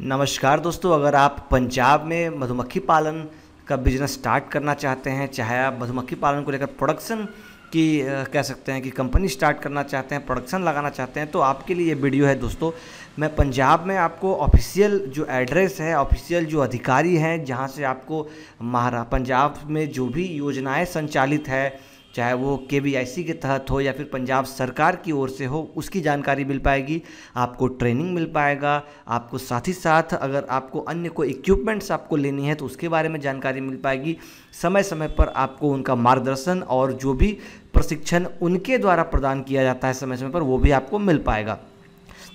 नमस्कार दोस्तों अगर आप पंजाब में मधुमक्खी पालन का बिजनेस स्टार्ट करना चाहते हैं चाहे आप मधुमक्खी पालन को लेकर प्रोडक्शन की कह सकते हैं कि कंपनी स्टार्ट करना चाहते हैं प्रोडक्शन लगाना चाहते हैं तो आपके लिए ये वीडियो है दोस्तों मैं पंजाब में आपको ऑफिशियल जो एड्रेस है ऑफिशियल जो अधिकारी हैं जहाँ से आपको महारा पंजाब में जो भी योजनाएँ संचालित है चाहे वो के के तहत हो या फिर पंजाब सरकार की ओर से हो उसकी जानकारी मिल पाएगी आपको ट्रेनिंग मिल पाएगा आपको साथ ही साथ अगर आपको अन्य कोई इक्विपमेंट्स आपको लेनी है तो उसके बारे में जानकारी मिल पाएगी समय समय पर आपको उनका मार्गदर्शन और जो भी प्रशिक्षण उनके द्वारा प्रदान किया जाता है समय समय पर वो भी आपको मिल पाएगा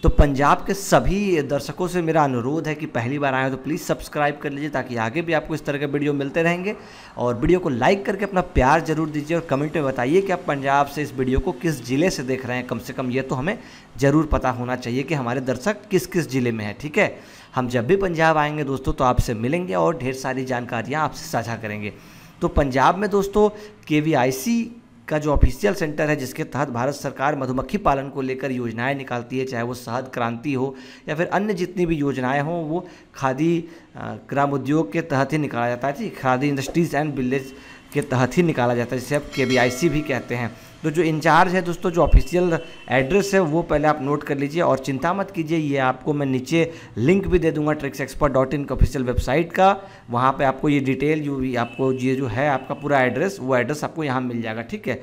तो पंजाब के सभी दर्शकों से मेरा अनुरोध है कि पहली बार आए तो प्लीज़ सब्सक्राइब कर लीजिए ताकि आगे भी आपको इस तरह के वीडियो मिलते रहेंगे और वीडियो को लाइक करके अपना प्यार जरूर दीजिए और कमेंट में बताइए कि आप पंजाब से इस वीडियो को किस ज़िले से देख रहे हैं कम से कम ये तो हमें ज़रूर पता होना चाहिए कि हमारे दर्शक किस किस ज़िले में है ठीक है हम जब भी पंजाब आएंगे दोस्तों तो आपसे मिलेंगे और ढेर सारी जानकारियाँ आपसे साझा करेंगे तो पंजाब में दोस्तों के वी आई सी का जो ऑफिशियल सेंटर है जिसके तहत भारत सरकार मधुमक्खी पालन को लेकर योजनाएं निकालती है चाहे वो शहद क्रांति हो या फिर अन्य जितनी भी योजनाएं हों वो खादी ग्राम उद्योग के तहत ही निकाला जाता है खादी इंडस्ट्रीज़ एंड विलेज के तहत ही निकाला जाता है जिसे आप के भी कहते हैं तो जो इंचार्ज है दोस्तों जो ऑफिशियल एड्रेस है वो पहले आप नोट कर लीजिए और चिंता मत कीजिए ये आपको मैं नीचे लिंक भी दे दूंगा tricks expert dot in official website का वहाँ पे आपको ये डिटेल जो भी आपको ये जो है आपका पूरा एड्रेस वो एड्रेस आपको यहाँ मिल जाएगा ठीक है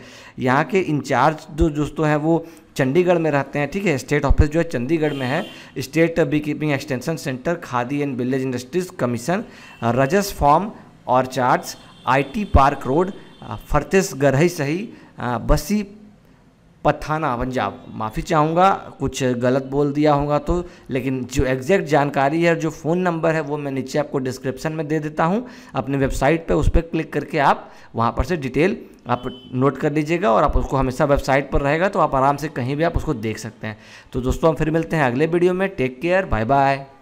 यहाँ के इंचार्ज जो दोस्तों है वो चंडीगढ़ में रहते हैं ठीक है स्टेट ऑफिस जो है चंडीगढ़ में है state bee keeping extension centre Khadi and village industries commission रजस फॉर्म और चार्ट्स आईटी पार्क रोड फरतेस गरहई सही बसी पथाना पंजाब माफ़ी चाहूँगा कुछ गलत बोल दिया होगा तो लेकिन जो एग्जैक्ट जानकारी है जो फ़ोन नंबर है वो मैं नीचे आपको डिस्क्रिप्शन में दे देता हूँ अपने वेबसाइट पे उस पर क्लिक करके आप वहाँ पर से डिटेल आप नोट कर लीजिएगा और आप उसको हमेशा वेबसाइट पर रहेगा तो आप आराम से कहीं भी आप उसको देख सकते हैं तो दोस्तों हम फिर मिलते हैं अगले वीडियो में टेक केयर बाय बाय